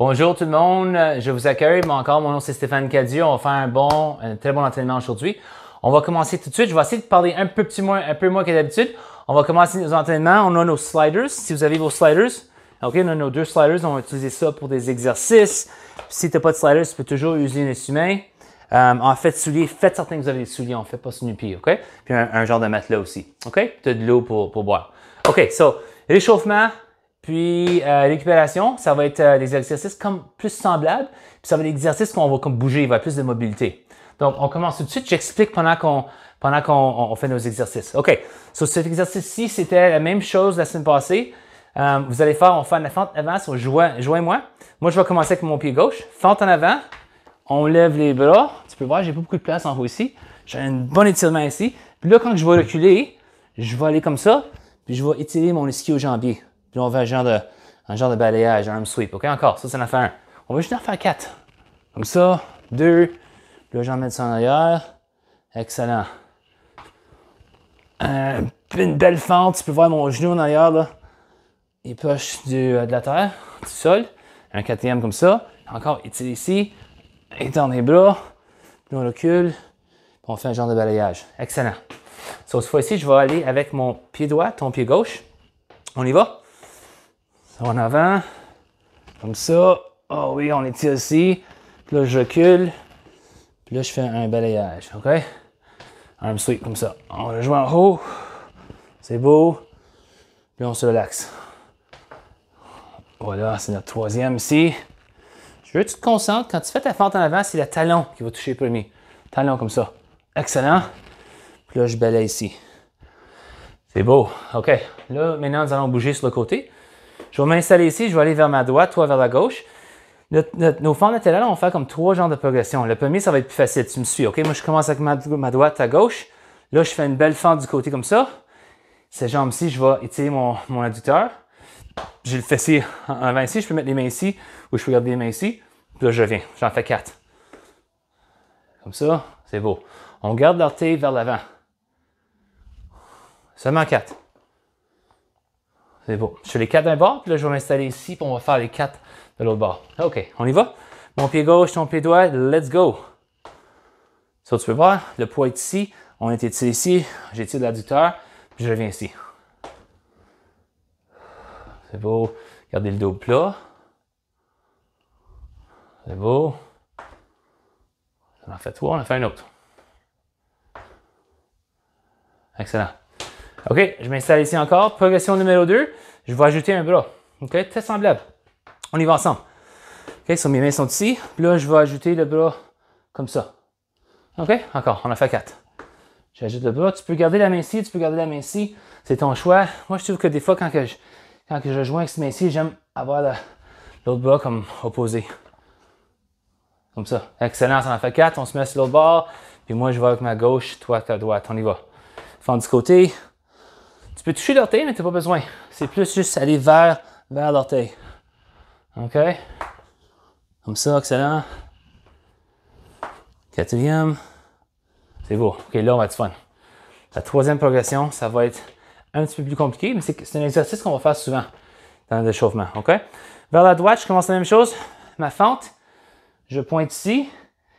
Bonjour tout le monde, je vous accueille. encore, mon nom c'est Stéphane Cadieux. On va faire un bon, un très bon entraînement aujourd'hui. On va commencer tout de suite. Je vais essayer de parler un peu plus moins, un peu moins que d'habitude. On va commencer nos entraînements. On a nos sliders. Si vous avez vos sliders, ok, on a nos deux sliders. On va utiliser ça pour des exercices. Si t'as pas de sliders, tu peux toujours utiliser les humains. en fait, souliers, faites certain que vous avez des souliers. On fait pas nu pied, ok? Puis un, genre de matelas aussi, ok? Tu as de l'eau pour, pour boire. Ok, so réchauffement. Puis euh, récupération, ça va être euh, des exercices comme plus semblables. Puis ça va être des exercices qu'on va comme bouger, il va y avoir plus de mobilité. Donc on commence tout de suite. J'explique pendant qu'on pendant qu'on fait nos exercices. OK. Sur cet exercice-ci, c'était la même chose la semaine passée. Euh, vous allez faire, on fait une fente avant, sur joint, joint-moi. Moi, je vais commencer avec mon pied gauche. Fente en avant. On lève les bras. Tu peux voir, j'ai pas beaucoup de place en haut ici. J'ai un bon étirement ici. Puis là, quand je vais reculer, je vais aller comme ça. Puis je vais étirer mon aux jambier puis on fait un genre de, un genre de balayage, un arm sweep. OK, encore, ça, c'est en fait un. On va juste en faire quatre. Comme ça, deux. Puis là, j'en mets ça en arrière. Excellent. Euh, une belle fente, tu peux voir mon genou en arrière, là. Il poche du, euh, de la terre, du sol. Un quatrième comme ça. Encore, tire ici. Étant les bras. Puis on recule. on fait un genre de balayage. Excellent. Ça, cette fois-ci, je vais aller avec mon pied droit, ton pied gauche. On y va? en avant, comme ça. Oh oui, on étire ici. Puis là, je recule. Puis là, je fais un balayage, OK? Arm sweep, comme ça. On rejoint en haut. C'est beau. Puis on se relaxe. Voilà, c'est notre troisième ici. Je veux que tu te concentres. Quand tu fais ta fente en avant, c'est le talon qui va toucher premier. Talon comme ça. Excellent. Puis là, je balaye ici. C'est beau. OK. Là, maintenant, nous allons bouger sur le côté. Je vais m'installer ici, je vais aller vers ma droite, toi vers la gauche. nos fentes on va faire comme trois genres de progression. Le premier, ça va être plus facile, tu me suis, OK? Moi, je commence avec ma, droite à gauche. Là, je fais une belle fente du côté comme ça. Ces jambes ci je vais étirer mon, adducteur. J'ai le fessier en avant ici, je peux mettre les mains ici ou je peux garder les mains ici. Puis là, je viens, j'en fais quatre. Comme ça, c'est beau. On garde l'orteil vers l'avant. Seulement quatre. C'est beau. Je fais les quatre d'un bord, puis là, je vais m'installer ici, puis on va faire les quatre de l'autre bord. OK, on y va. Mon pied gauche, ton pied droit, let's go. Ça, tu peux voir, le poids est ici, on est étiré ici, j'étire l'adducteur, puis je reviens ici. C'est beau. Gardez le dos plat. C'est beau. On en fait trois, on en fait un autre. Excellent. OK, je m'installe ici encore. Progression numéro 2, je vais ajouter un bras. OK, très semblable. On y va ensemble. OK, sur mes mains sont ici. Puis là, je vais ajouter le bras comme ça. OK, encore, on a fait 4. J'ajoute le bras. Tu peux garder la main ici, tu peux garder la main ici. C'est ton choix. Moi, je trouve que des fois, quand, que je, quand que je joins avec cette main ici, j'aime avoir l'autre bras comme opposé. Comme ça. Excellent, on en fait 4. On se met sur l'autre bord. Puis moi, je vais avec ma gauche, toi, ta droite. On y va. Fond du côté. Tu peux toucher l'orteil, mais tu n'as pas besoin. C'est plus juste aller vers, vers l'orteil. OK? Comme ça, excellent. Quatrième. C'est beau. OK, là, on va être fun. La troisième progression, ça va être un petit peu plus compliqué, mais c'est un exercice qu'on va faire souvent dans l'échauffement. OK? Vers la droite, je commence la même chose. Ma fente, je pointe ici.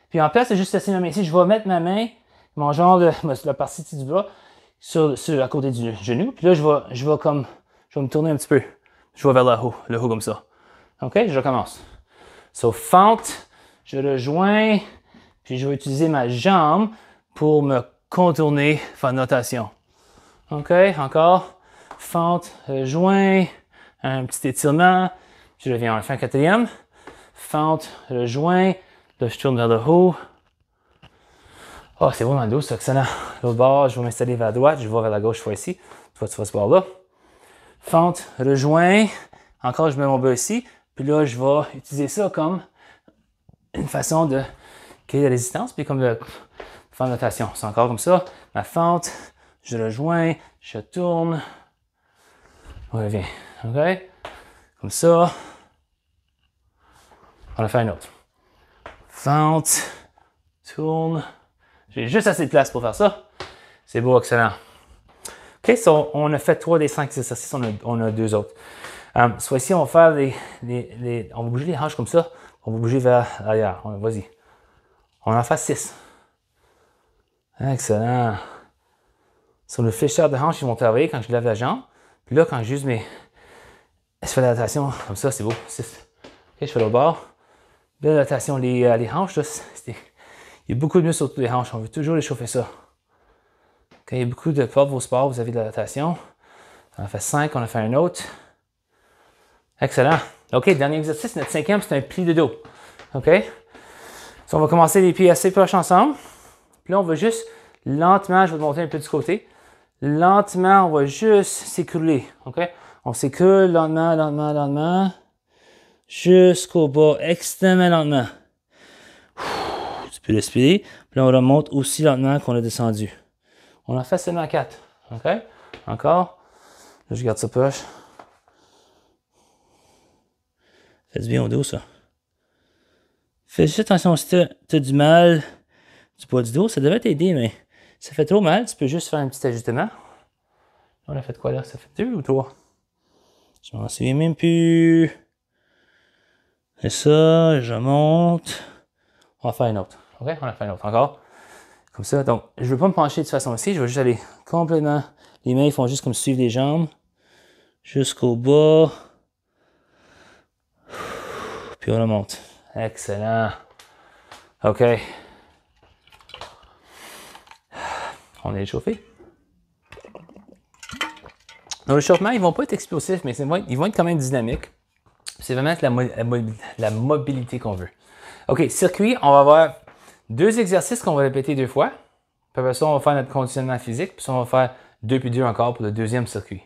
Puis en place c'est juste laisser ma main ici, je vais mettre ma main, mon genre de la partie du bras, sur, sur, à côté du genou. Puis là, je vais, je vais comme, je vais me tourner un petit peu. Je vais vers le haut, le haut comme ça. OK? Je recommence. So, fente, je rejoins, puis je vais utiliser ma jambe pour me contourner, enfin, notation. OK? Encore. Fente, rejoins, un petit étirement. Je reviens en fin quatrième. Fente, rejoins. Là, je tourne vers le haut. Ah, oh, c'est bon dans le excellent. L'autre bord, je vais m'installer vers la droite, je vais vers la gauche fois ici. Toi, tu vas ce bord-là. Fente, rejoins. Encore, je mets mon ici. Puis là, je vais utiliser ça comme une façon de créer de la résistance, puis comme de faire une notation. C'est encore comme ça. Ma fente, je rejoins, je tourne, on revient. OK? Comme ça. On va faire une autre. Fente, tourne, j'ai juste assez de place pour faire ça. C'est beau, excellent. OK, on a fait trois des cinq exercices, on a, on a deux autres. Euh, soit ici, on va faire les, On va bouger les hanches comme ça, on va bouger vers l'arrière. Vas-y. On en fait 6 Excellent. Sur le flécheur de hanches, ils vont travailler quand je lève la jambe. Puis là, quand j'use mes. Je fais la rotation comme ça, c'est beau. 6. OK, je fais le bord. Bien la rotation, les, euh, les hanches, beaucoup de muscles autour les hanches. On veut toujours échauffer ça. Quand il y a beaucoup de poids vos sports, vous avez de la rotation. On a fait 5, on a fait un autre. Excellent. OK, dernier exercice, notre cinquième, c'est un pli de dos. OK? on va commencer les pieds assez proches ensemble. Puis là, on va juste lentement, je vais te monter un peu du côté. Lentement, on va juste s'écrouler. OK? On s'écroule lentement, lentement, lentement. Jusqu'au bas, extrêmement lentement. Tu peux respirer. Puis on remonte aussi lentement qu'on a descendu. On en fait seulement 4. OK? Encore. je garde ça proche. Fais bien au dos, ça. Fais juste attention si tu as du mal du poids du dos. Ça devrait t'aider, mais ça fait trop mal. Tu peux juste faire un petit ajustement. On a fait quoi là? Ça fait deux ou trois? Je m'en souviens même plus. Et ça, je monte. On va faire une autre. OK On a fait un autre encore. Comme ça. Donc, je ne veux pas me pencher de toute façon ici. Je vais juste aller complètement. Les mains, ils font juste comme suivre les jambes. Jusqu'au bas. Puis on remonte. Excellent. OK. On est échauffé. Nos chauffement, ils ne vont pas être explosifs, mais ils vont être quand même dynamiques. C'est vraiment la, la, la mobilité qu'on veut. OK, circuit, on va voir... Deux exercices qu'on va répéter deux fois. Puis après ça, on va faire notre conditionnement physique. Puis on va faire deux puis deux encore pour le deuxième circuit.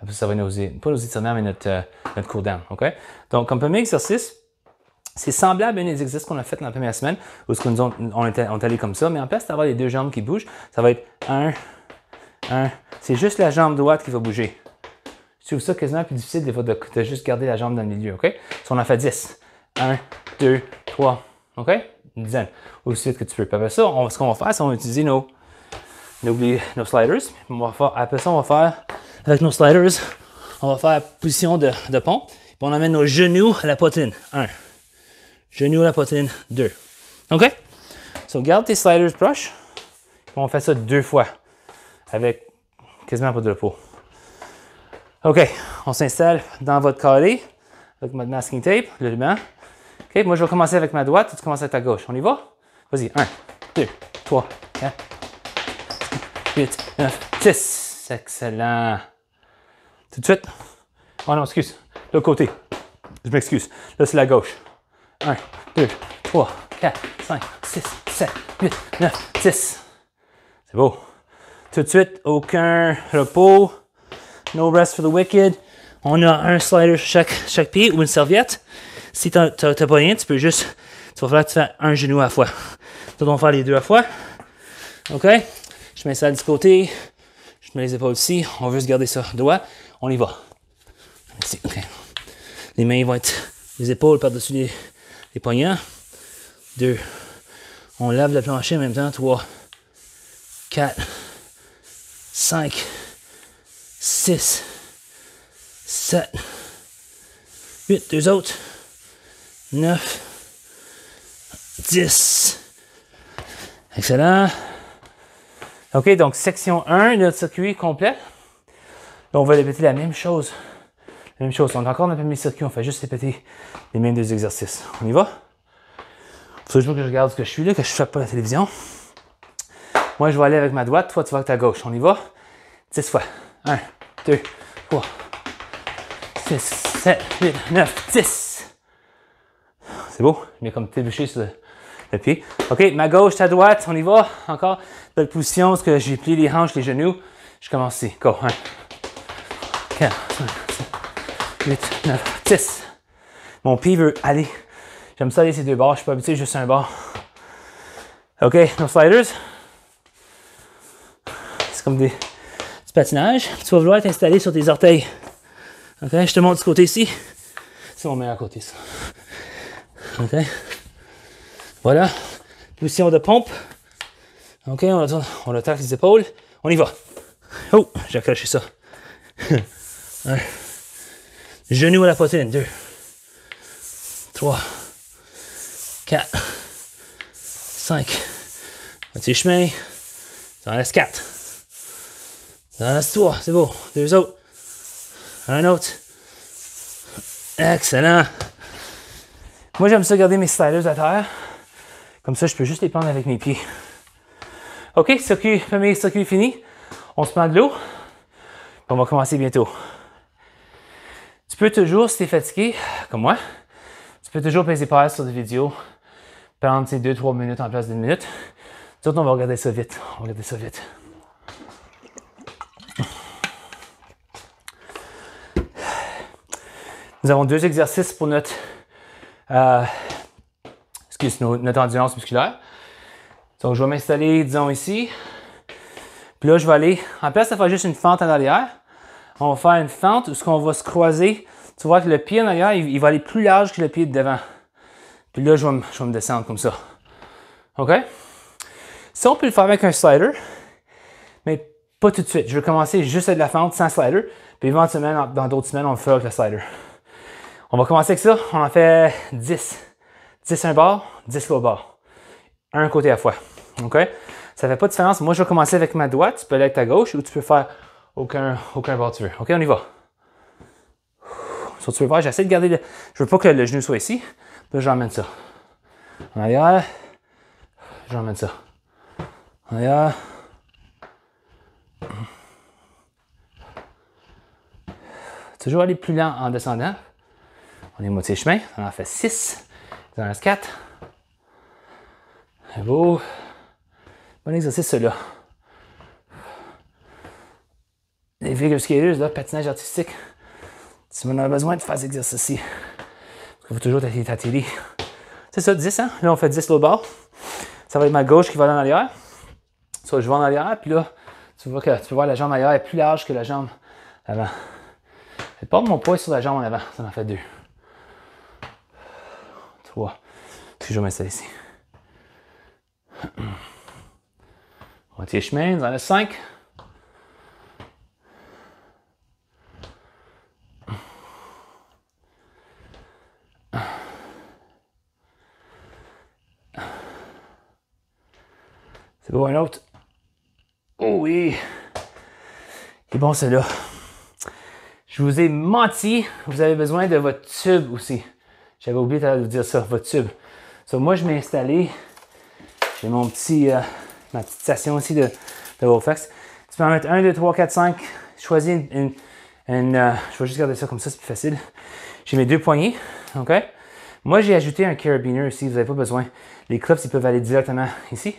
Après ça, va nous, pas nos étirements, mais notre, euh, notre down. OK? Donc, comme premier exercice, c'est semblable à un exercices qu'on a fait dans la première semaine, où ce on, on, est, on allé comme ça, mais en place d'avoir les deux jambes qui bougent, ça va être un, un. C'est juste la jambe droite qui va bouger. Je trouve ça quasiment plus difficile des fois de, juste garder la jambe dans le milieu, OK? Si on en fait 10. 1, 2, 3, OK? une dizaine, aussi vite que tu peux. pas après ça, ce qu'on va faire, c'est qu'on va utiliser nos, sliders. On va faire, après ça, on va faire, avec nos sliders, on va faire position de, de pont. on amène nos genoux à la poitrine. Un. Genoux à la poitrine. Deux. OK? So, garde tes sliders proches. On fait ça deux fois avec quasiment pas de repos. OK, on s'installe dans votre carré avec notre masking tape, le ruban. OK, moi, je vais commencer avec ma droite, tu commences avec ta gauche. On y va? Vas-y, 1, 2, 3, 4, 8, 9, 10. Excellent. Tout de suite. Oh non, excuse. L'autre côté. Je m'excuse. Là, c'est la gauche. 1, 2, 3, 4, 5, 6, 7, 8, 9, 10. C'est beau. Tout de suite, aucun repos. No rest for the wicked. On a un slider sur chaque, chaque pied ou une serviette. Si tu t'as pas rien, tu peux juste. Tu vas falloir que tu fasses un genou à la fois. Tu va faire les deux à la fois. OK? Je mets ça du côté. Je mets les épaules ici. On veut juste garder ça. Doigt. On y va. OK. Les mains vont être les épaules par-dessus les, les poignets. Deux. On lave le plancher en même temps. Trois. Quatre. Cinq. Six. Sept. Huit. Deux autres. 9, 10. Excellent. OK, donc section 1, notre circuit complet. on va répéter la même chose. La même chose. On a encore notre premier circuit, on fait juste répéter les mêmes deux exercices. On y va? Faut toujours que je regarde ce que je suis là, que je ne fais pas la télévision. Moi, je vais aller avec ma droite, toi, tu vas avec ta gauche. On y va? 10 fois. 1, 2, 3, 6, 7, 8, 9, 10. C'est beau. Je viens comme trébucher sur le, pied. OK, ma gauche, ta droite, on y va. Encore. Belle position, parce que j'ai plié les hanches, les genoux. Je commence ici. Go. 1, 4, 5, 8, 9, 10. Mon pied veut aller. J'aime ça les deux bords. Je suis pas habitué, juste un bord. OK, nos sliders. C'est comme des, du patinage. Tu vas vouloir t'installer sur tes orteils. OK, je te montre du côté ici. C'est mon meilleur côté, ça. Ok Voilà. Poussillon de pompe. Ok, on attaque, on attaque les épaules. On y va. Oh, j'ai accroché ça. Un. Genou à la poitrine. Deux. Trois. Quatre. Cinq. Petit chemin. T'en laisses quatre. T'en reste trois. C'est beau. Deux autres. Un autre. Excellent. Moi, j'aime ça garder mes sliders à terre. Comme ça, je peux juste les prendre avec mes pieds. OK, circuit, premier circuit fini. On se prend de l'eau. On va commencer bientôt. Tu peux toujours, si tu es fatigué, comme moi, tu peux toujours peser par sur des vidéos, prendre ces 2-3 minutes en place d'une minute. Tout on va regarder ça vite. On va regarder ça vite. Nous avons deux exercices pour notre euh, excuse nous notre endurance musculaire. Donc, je vais m'installer, disons, ici. Puis là, je vais aller, en place ça faire juste une fente en arrière, on va faire une fente où ce qu'on va se croiser. Tu vois que le pied en arrière, il, va aller plus large que le pied de devant. Puis là, je vais, me, descendre comme ça. OK? ça on peut le faire avec un slider, mais pas tout de suite. Je vais commencer juste avec la fente sans slider. Puis éventuellement, dans d'autres semaines, on le fera avec le slider. On va commencer avec ça. On en fait 10. 10 un bord, 10 l'autre bord. Un côté à fois. OK? Ça fait pas de différence. Moi, je vais commencer avec ma droite. Tu peux aller avec ta gauche ou tu peux faire aucun, aucun bord tu veux. OK? On y va. Sur tu peux voir, j'essaie de garder le... Je veux pas que le genou soit ici. Je ramène ça. En arrière. J'emmène ça. En arrière. Toujours aller plus lent en descendant. On est moitié chemin. On en fait 6. Il en reste 4. Beau. Bon exercice, celui-là. Les figure skaters, là, patinage artistique. Si on a besoin de faire cet exercice-ci. Parce qu'il faut toujours t'attirer. C'est ça, 10, hein? Là, on fait 10 l'autre bord. Ça va être ma gauche qui va dans l'arrière, arrière. Ça, je vais en arrière, puis là, tu vois que tu vois la jambe arrière est plus large que la jambe avant. Je porte mon poids sur la jambe en avant. Ça en fait deux. Toujours ici ist On chemin, chemin, on le 5. C'est bon, un autre. Oh oui! Et bon, celle là. Je vous ai menti. Vous avez besoin de votre tube aussi. J'avais oublié de vous dire ça, votre tube. moi, je m'ai installé. J'ai mon petit, euh, ma petite station ici de, de Tu peux en mettre 1, 2, 3, 4, 5. Choisis une. une, euh, je vais juste garder ça comme ça, c'est plus facile. J'ai mes deux poignées. OK? Moi, j'ai ajouté un carabiner ici. Vous n'avez pas besoin. Les clubs ils peuvent aller directement ici.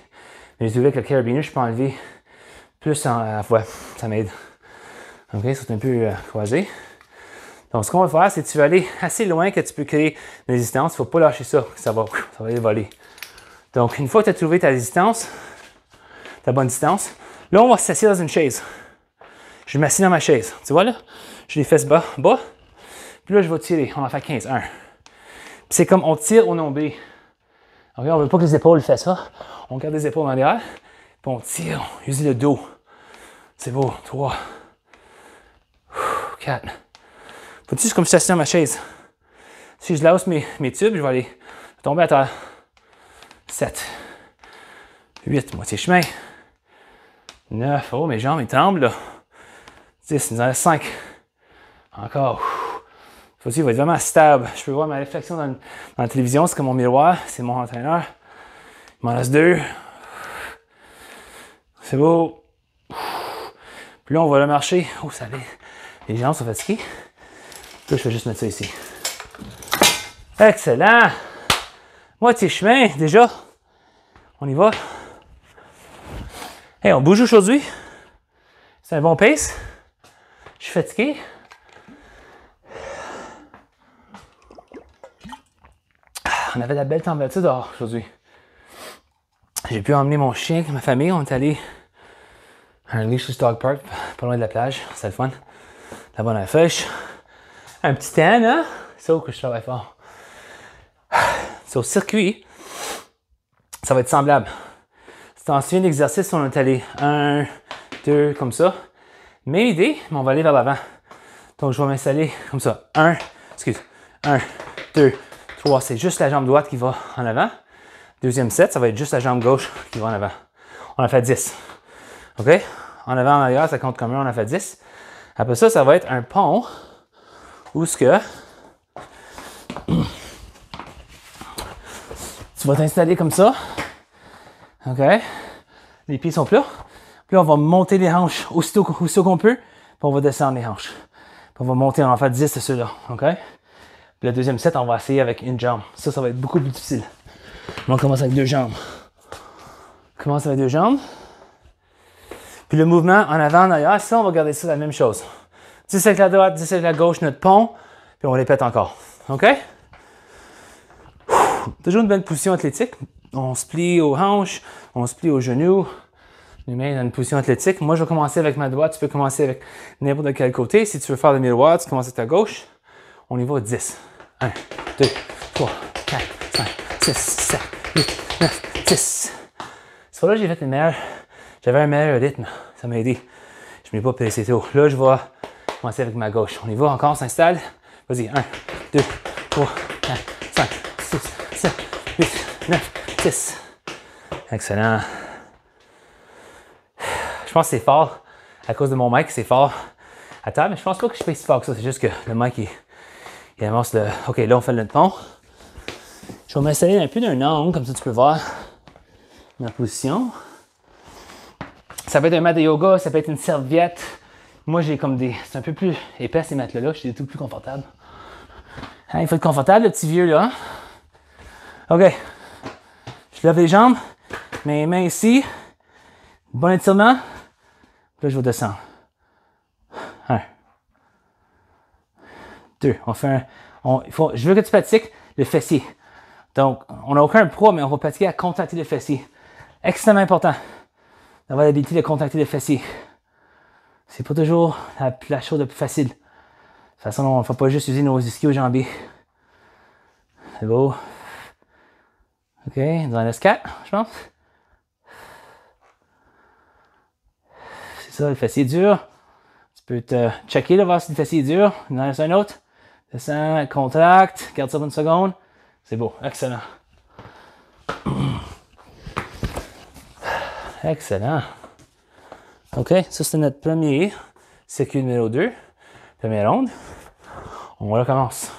Mais je trouvais que le carabiner, je peux enlever plus en. Euh, ouais, ça m'aide. OK? C'est un peu croisé. Donc, ce qu'on va faire, c'est que tu vas aller assez loin que tu peux créer une résistance. Il ne faut pas lâcher ça, ça va, ça va aller voler. Donc, une fois que tu as trouvé ta résistance, ta bonne distance, là, on va s'asseoir dans une chaise. Je vais m'assieds dans ma chaise. Tu vois là? J'ai les fesses bas, bas. Puis là, je vais tirer. On va faire 15. 1. Puis c'est comme on tire au nom B. on ne veut pas que les épaules fassent ça. On garde les épaules en arrière. Puis on tire. On use le dos. C'est beau. 3, 4, faut tu c'est comme si ma chaise. Si je la mes, mes tubes, je vais aller tomber à 7, 8, moitié chemin. 9, oh, mes jambes, ils tremblent, là. 10, il nous en reste 5. Encore. Faut-il va être vraiment stable. Je peux voir ma réflexion dans, la télévision, c'est comme mon miroir, c'est mon entraîneur. Il m'en reste 2, C'est beau. Puis là, on va le marcher. Oh, ça les, les jambes sont fatiguées je vais juste mettre ça ici. Excellent. Moitié chemin, déjà. On y va. Et on bouge aujourd'hui. C'est un bon pace. Je suis fatigué. On avait de la belle température dehors aujourd'hui. J'ai pu emmener mon chien avec ma famille. On est allé à un leash dog park, pas loin de la plage. C'est le fun. La bonne affiche un petit N, hein? C'est où que je travaille fort. C'est au circuit, ça va être semblable. C'est ensuite un exercice, on est allé un, deux, comme ça. Même idée, mais on va aller vers l'avant. Donc, je vais m'installer comme ça. Un, excuse, un, deux, trois. C'est juste la jambe droite qui va en avant. Deuxième set, ça va être juste la jambe gauche qui va en avant. On a fait 10. OK? En avant, en arrière, ça compte comme un, on a fait 10. Après ça, ça va être un pont où ce que tu vas t'installer comme ça. OK? Les pieds sont plats. Puis on va monter les hanches aussitôt, aussitôt qu'on peut. Puis on va descendre les hanches. Puis on va monter, en fait 10 de ceux-là. OK? Puis le deuxième set, on va essayer avec une jambe. Ça, ça va être beaucoup plus difficile. On commence avec deux jambes. On commence avec deux jambes. Puis le mouvement en avant, en arrière, ça, on va garder ça la même chose. 10 avec la droite, 10 avec la gauche, notre pont, puis on répète encore. OK? toujours une bonne position athlétique. On se plie aux hanches, on se plie aux genoux, les mains dans une position athlétique. Moi, je vais commencer avec ma droite, tu peux commencer avec n'importe quel côté. Si tu veux faire le miroir, tu commences avec ta gauche. On y va 10. 1, 2, 3, 4, 5, 6, 7, 8, 9, 10. Ce là j'ai fait une meilleure... J'avais un meilleur rythme. Ça m'a aidé. Je ne m'ai pas pressé trop. Là, je vais commencer avec ma gauche. On y va, encore, on s'installe. Vas-y, 1, 2, 3, 4, 5, 6, 7, 8, 9, 10. Excellent. Je pense que c'est fort à cause de mon mic, c'est fort à mais je pense pas que je fais si fort que ça. C'est juste que le mic, il, avance le. Ok, là, on fait le pont. Je vais m'installer un peu d'un angle, comme ça tu peux voir ma position. Ça peut être un mat de yoga, ça peut être une serviette, moi, j'ai comme des. C'est un peu plus épais ces matelas-là, je suis tout plus confortable. Hein, il faut être confortable, le petit vieux là. OK. Je lève les jambes, mes mains ici. Bon étirement. Là, je vais descendre. Un. Deux. On fait un. je veux que tu pratiques le fessier. Donc, on n'a aucun poids, mais on va pratiquer à contacter le fessier. Extrêmement important d'avoir l'habilité de contacter le fessier c'est pas toujours la, chose la plus facile. De toute façon, on ne faut pas juste user nos ischios jambiers. C'est beau. OK, dans le S4, je pense. C'est ça, le fessier dur. Tu peux te checker de voir si le fessier est dur. Dans un autre. Descends, contracte, garde ça pour une seconde. C'est beau, excellent. Excellent. OK, ça c'était notre premier circuit numéro 2, première ronde. On recommence.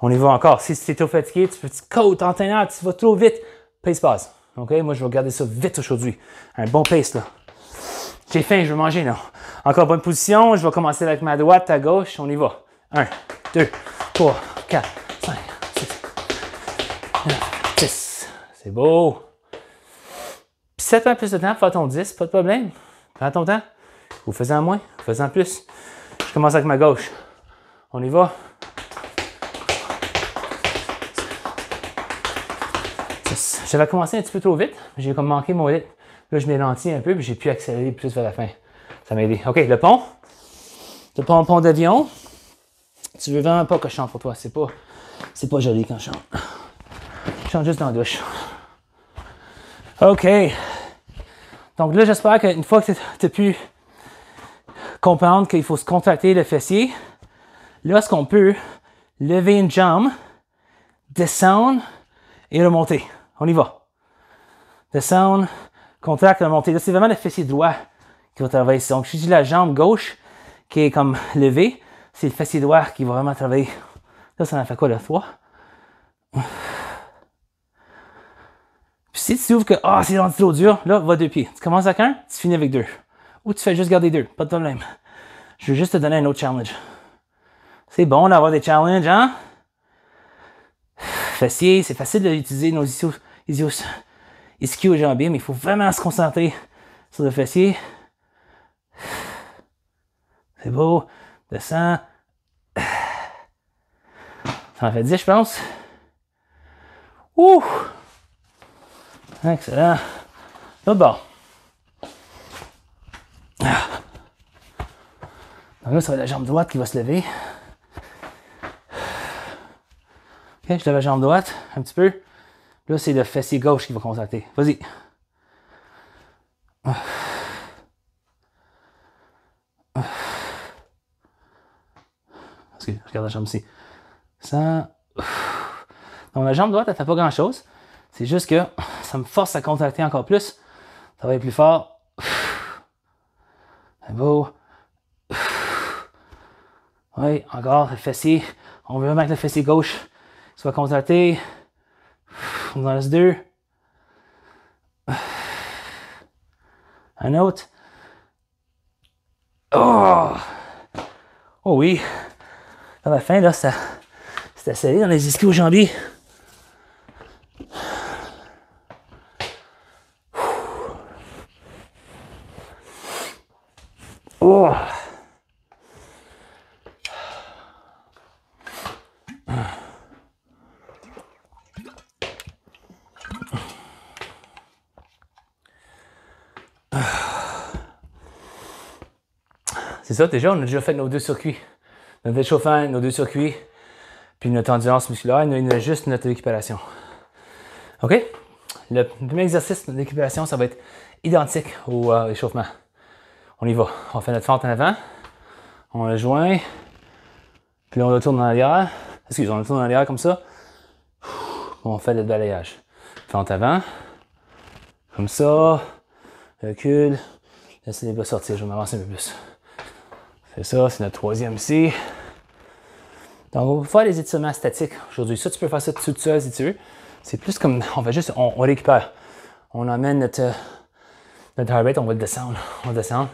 On y va encore. Si tu es trop fatigué, tu peux te coach, entraîneur, tu vas trop vite. Pace pause, OK, moi je vais regarder ça vite aujourd'hui. Un bon pace là. J'ai faim, je veux manger non? Encore bonne position. Je vais commencer avec ma droite, à gauche. On y va. 1, 2, 3, 4, 5, 6, 9, 10. C'est beau. 7 ans plus de temps pour faire ton 10, pas de problème. Prends ton temps. Vous faisant en moins, vous en plus. Je commence avec ma gauche. On y va. J'avais commencé un petit peu trop vite, j'ai comme manqué mon rythme. Là, je m'élentis un peu, puis j'ai pu accélérer plus vers la fin. Ça m'a aidé. OK, le pont. Le pont, pont d'avion. Tu veux vraiment pas que je chante pour toi. C'est pas, pas joli quand je chante. Je chante juste dans la douche. OK. Donc là, j'espère qu'une fois que tu as pu comprendre qu'il faut se contracter le fessier, là est-ce qu'on peut lever une jambe, descendre et remonter. On y va. Descendre, contracte, remonter. Là, c'est vraiment le fessier droit qui va travailler Donc, je dis la jambe gauche qui est comme levée, c'est le fessier droit qui va vraiment travailler. Là, ça en fait quoi, le 3? Puis si tu trouves que ah, c'est rendu trop dur, là, va deux pieds. Tu commences avec un, tu finis avec deux. Ou tu fais juste garder deux, pas de problème. Je veux juste te donner un autre challenge. C'est bon d'avoir des challenges, hein? Facile, c'est facile d'utiliser nos ischios, ischios et jambiers, mais il faut vraiment se concentrer sur le fessier. C'est beau. Descends. Ça en fait 10, je pense. Ouh! Excellent. L'autre bord. Ah. Donc là, ça va être la jambe droite qui va se lever. Ok, je lève la jambe droite un petit peu. Là, c'est le fessier gauche qui va contacter. Vas-y. Excusez, je regarde la jambe ici. Ça. Donc la jambe droite, elle ne fait pas grand-chose. C'est juste que ça me force à contracter encore plus. Ça va être plus fort. C'est beau. Oui, encore, le fessier. On veut vraiment que le fessier gauche soit contracté. On en reste deux. Un autre. Oh! oh oui! À la fin, là, ça, c'était serré dans les ischios aux jambiers. Oh. C'est ça, déjà, on a déjà fait nos deux circuits. Notre échauffement, nos deux circuits, puis notre endurance musculaire, on a juste notre récupération. OK? Le premier exercice, notre récupération, ça va être identique au euh, réchauffement échauffement. On y va. On fait notre fente en avant. On le joint. Puis on retourne en arrière. Excusez, on le tourne en arrière comme ça. On fait le balayage. Fente avant. Comme ça. Recule. Laissez les bras sortir. Je vais m'avancer un peu plus. fait ça. C'est notre troisième ici. Donc, on va faire des étirements statiques aujourd'hui. Ça, tu peux faire ça tout seul si tu veux. C'est plus comme, on va juste, on, on récupère. On emmène notre notre heart rate, on va le descendre. On va descendre.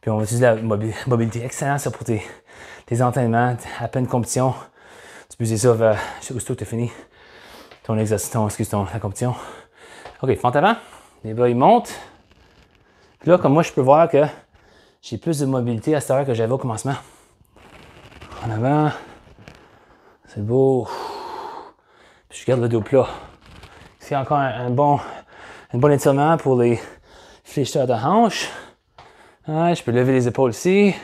Puis on va utiliser la mobilité. Excellent, ça, pour tes, tes entraînements, à peine compétition. Tu peux utiliser ça vers, aussitôt que tu as fini ton exercice, ton, excuse, ton, la compétition. OK, fente avant. Les bras, ils montent. Puis là, comme moi, je peux voir que j'ai plus de mobilité à cette heure que j'avais au commencement. En avant. C'est beau. Puis je garde le dos plat. C'est encore un, un bon, un bon étirement pour les fléchisseur de hanche. je peux lever les épaules ici.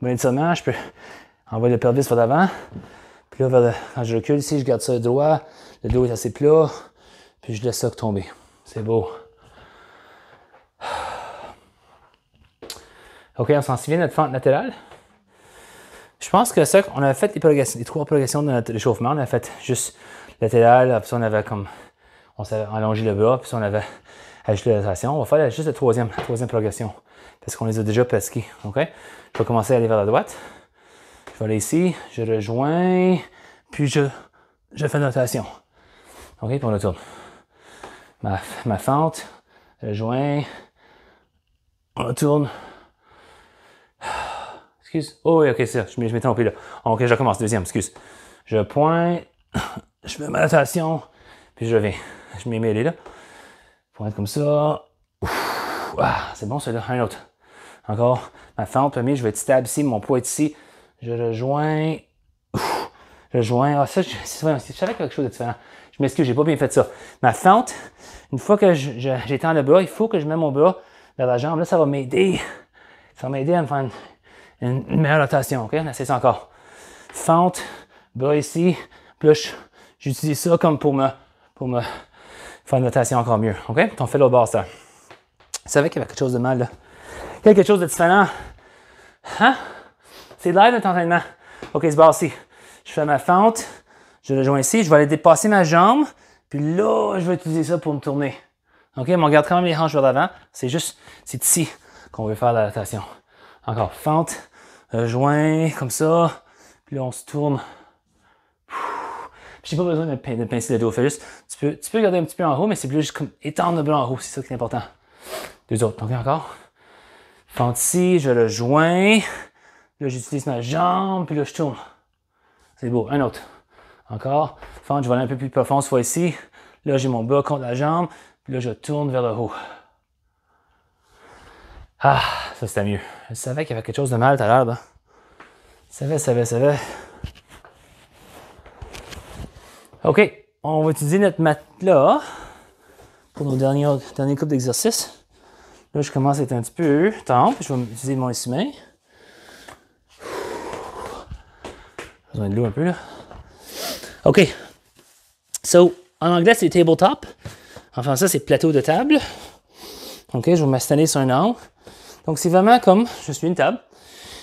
de étirement, je peux envoyer le pelvis vers l'avant. Puis là, vers le, quand je recule ici, je garde ça droit. Le dos est assez plat. Puis je laisse ça tomber. C'est beau. OK, on s'en souvient, notre fente latérale. Je pense que ça, on avait fait les, trois progressions de notre échauffement. On avait fait juste latéral, puis on avait comme, on s'est allongé le bras, puis on avait la On va faire juste la troisième, troisième progression. Parce qu'on les a déjà pesqués. OK? Je vais commencer à aller vers la droite. Je vais aller ici. Je rejoins. Puis je, je fais notation, OK? Puis on retourne. Ma, ma fente. Rejoins. On retourne. Excuse. Oh oui, ok, ça. Je m'étais trompé là. Ok, je recommence. Deuxième, excuse. Je pointe. Je fais ma rotation. Puis je reviens. Je mets les là. Pour être comme ça. Ah, c'est bon, celui-là. Un autre. Encore. Ma fente, premier, je vais être stable ici. Mon poids est ici. Je rejoins. je rejoins. Ah, ça, je, je savais quelque chose de différent. Je m'excuse, j'ai pas bien fait ça. Ma fente, une fois que j'étends le bras, il faut que je mette mon bras vers la jambe. Là, ça va m'aider. Ça va m'aider à me faire une, meilleure rotation. OK? On essaie ça encore. Fente, bras ici. Puis j'utilise ça comme pour me, pour me faire une rotation encore mieux. OK? Ton on fait l'autre bord, ça. Vous qu'il y avait quelque chose de mal, là. quelque chose de différent. Hein? C'est là ton entraînement. OK, ce bord ci Je fais ma fente. Je le joins ici. Je vais aller dépasser ma jambe. Puis là, je vais utiliser ça pour me tourner. OK? Mais on garde quand même les hanches vers l'avant. C'est juste, c'est ici qu'on veut faire la rotation. Encore, fente, joint, comme ça. Puis là, on se tourne j'ai pas besoin de pin, le dos. juste, tu peux, tu garder un petit peu en haut, mais c'est plus juste comme étendre le bras en haut. C'est ça qui est important. Deux autres. Donc, encore. Fente ici, je le joins. Là, j'utilise ma jambe, puis là, je tourne. C'est beau. Un autre. Encore. Fente, je vais aller un peu plus profond soit fois-ci. Là, j'ai mon bas contre la jambe, puis là, je tourne vers le haut. Ah, ça c'était mieux. Je savais qu'il y avait quelque chose de mal tout à l'heure. Je savais, savais, savais. OK, on va utiliser notre matelas pour nos derniers, derniers d'exercice. d'exercices. Là, je commence à être un petit peu tendre. Je vais utiliser mon essuie-main. besoin de l'eau un peu, là. OK. So, en anglais, c'est tabletop. En français, c'est plateau de table. OK, je vais m'installer sur un angle. Donc, c'est vraiment comme je suis une table.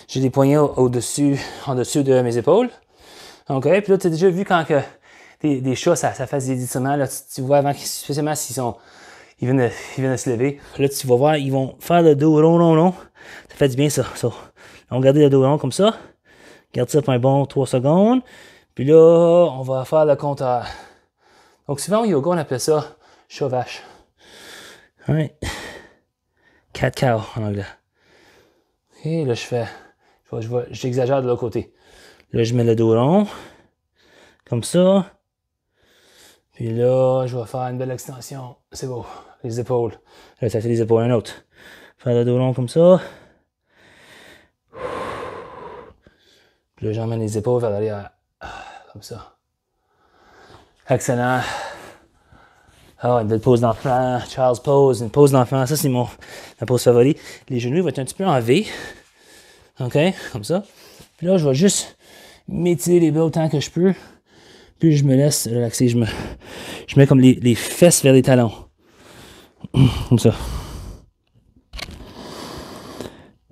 J'ai des poignets au-dessus, au dessus en dessus de mes épaules. OK, puis là, tu as déjà vu quand que des, chats, ça, ça des étirements. Là, tu, vois, avant qu'ils, spécialement s'ils sont, ils viennent, de, ils viennent se lever. Là, tu vas voir, ils vont faire le dos rond, rond, rond. Ça fait du bien, ça. On On garder le dos rond comme ça. Garde ça pour un bon 3 secondes. Puis là, on va faire le compteur. Donc, souvent au yoga, on appelle ça chauvache ». Ouais. 4 cow en anglais. Et là, je fais. J'exagère je j'exagère de l'autre côté. Là, je mets le dos rond. Comme ça. Puis là, je vais faire une belle extension. C'est beau. Les épaules. Là, ça, c'est les épaules. Un autre. Faire le dos long comme ça. Puis là, j'emmène les épaules vers l'arrière. Comme ça. Excellent. Ah, une belle pose d'enfant. Charles pose. Une pose d'enfant. Ça, c'est mon, ma pose favorite. Les genoux vont être un petit peu en V. OK? Comme ça. Puis là, je vais juste m'étirer les bras autant que je peux. Plus je me laisse relaxer, je me je mets comme les, fesses vers les talons. Comme ça.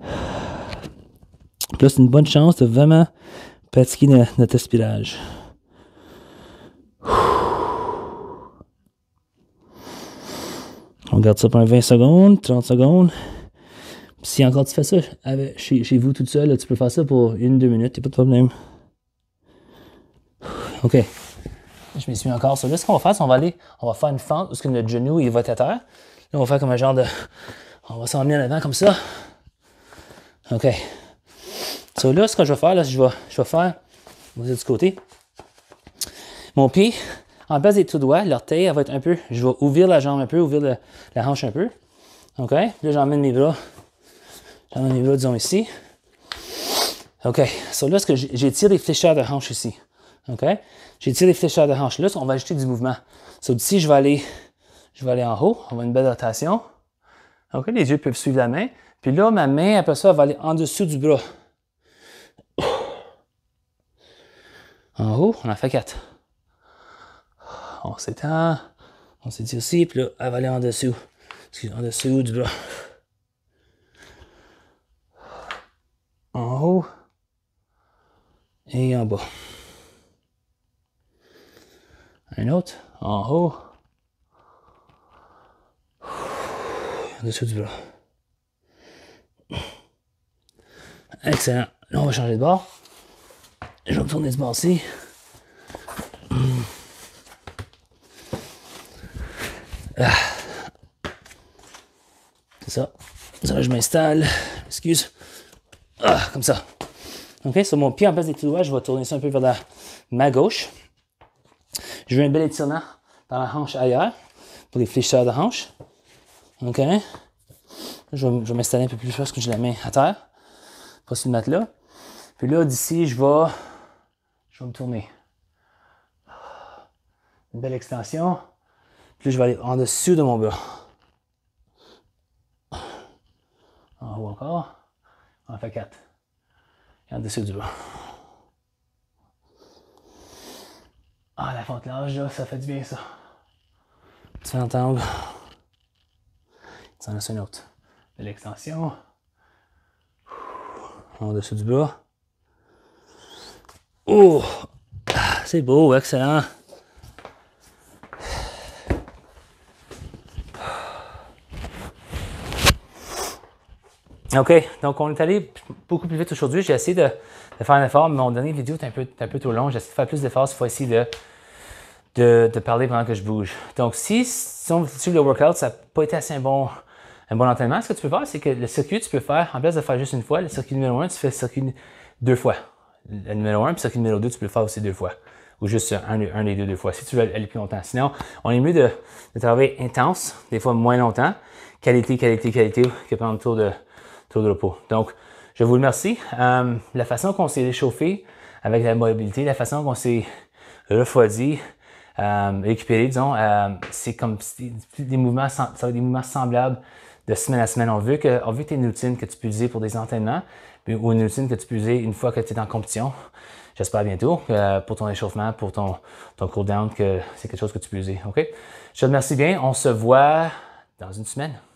Puis là, c'est une bonne chance de vraiment pratiquer notre aspirage. On garde ça pendant 20 secondes, 30 secondes. si encore tu fais ça chez, vous tout seul, tu peux faire ça pour une, deux minutes, il n'y a pas de problème. OK. Je me suis encore. sur là, ce qu'on va faire, c'est qu'on va aller, on va faire une fente parce que notre genou, il va être à terre. Là, on va faire comme un genre de. On va s'emmener en avant comme ça. OK. So, là, ce que je vais faire, là, je vais, je vais faire. Vous êtes du côté. Mon pied, en place des tout doigts, l'orteil, elle va être un peu. Je vais ouvrir la jambe un peu, ouvrir la hanche un peu. OK? Là, j'emmène mes bras. J'emmène mes bras, disons, ici. OK. So, là, ce que j'étire les flécheurs de hanche ici. J'ai tiré les flécheurs de hanche là, on va ajouter du mouvement. So, ici, je vais aller, je vais aller en haut, on va une belle rotation. Les yeux peuvent suivre la main. Puis là, ma main, après ça, elle va aller en dessous du bras. En haut, on en fait quatre. On s'étend, on s'étire aussi. puis là, elle va aller en dessous. en dessous du bras. En haut et en bas. Un autre, en haut. En dessous du blanc. Excellent. Là, on va changer de bord. Je vais me tourner ce bord-ci. Ah. C'est ça. Ça, je m'installe. Excuse. Ah, comme ça. OK, sur mon pied, en place des doigts je vais tourner ça un peu vers la, ma gauche. Je veux un bel étirement dans la hanche ailleurs pour les fléchisseurs de hanche. OK? Je vais, m'installer un peu plus parce que je la mets à terre. Pas sur le matelas. Puis là, d'ici, je vais, je me tourner. Une belle extension. Puis je vais aller en dessus de mon bras. En haut encore. en fait 4. Et en dessus du bras. Ah, la fonte là, ça fait du bien, ça. Tu fais entendre. Tu en laisses une autre. De l'extension. En dessous du bas. Oh! Ah, c'est beau, excellent. OK, donc on est allé beaucoup plus vite aujourd'hui. J'ai essayé de, faire un effort, mais mon dernier vidéo est un peu, un peu trop long. J'ai essayé de faire plus d'efforts Il faut ci de, de, parler pendant que je bouge. Donc, si, si on suit le workout, ça n'a pas été assez un bon, un bon entraînement, ce que tu peux faire, c'est que le circuit, tu peux faire, en place de faire juste une fois, le circuit numéro 1, tu fais le circuit deux fois. Le numéro 1 puis le circuit numéro 2, tu peux le faire aussi deux fois. Ou juste un, un des deux, deux fois, si tu veux aller plus longtemps. Sinon, on est mieux de, de travailler intense, des fois moins longtemps, qualité, qualité, qualité, que pendant le tour de donc, je vous remercie. Euh, la façon qu'on s'est réchauffé avec la mobilité, la façon qu'on s'est refroidi, euh, récupéré, disons, euh, c'est comme des mouvements, des mouvements semblables de semaine à semaine. On veut que, on veut que une routine que tu peux utiliser pour des entraînements, ou une routine que tu peux utiliser une fois que tu es en compétition. J'espère bientôt pour ton échauffement, pour ton, ton cool down, que c'est quelque chose que tu peux utiliser. OK? Je te remercie bien. On se voit dans une semaine.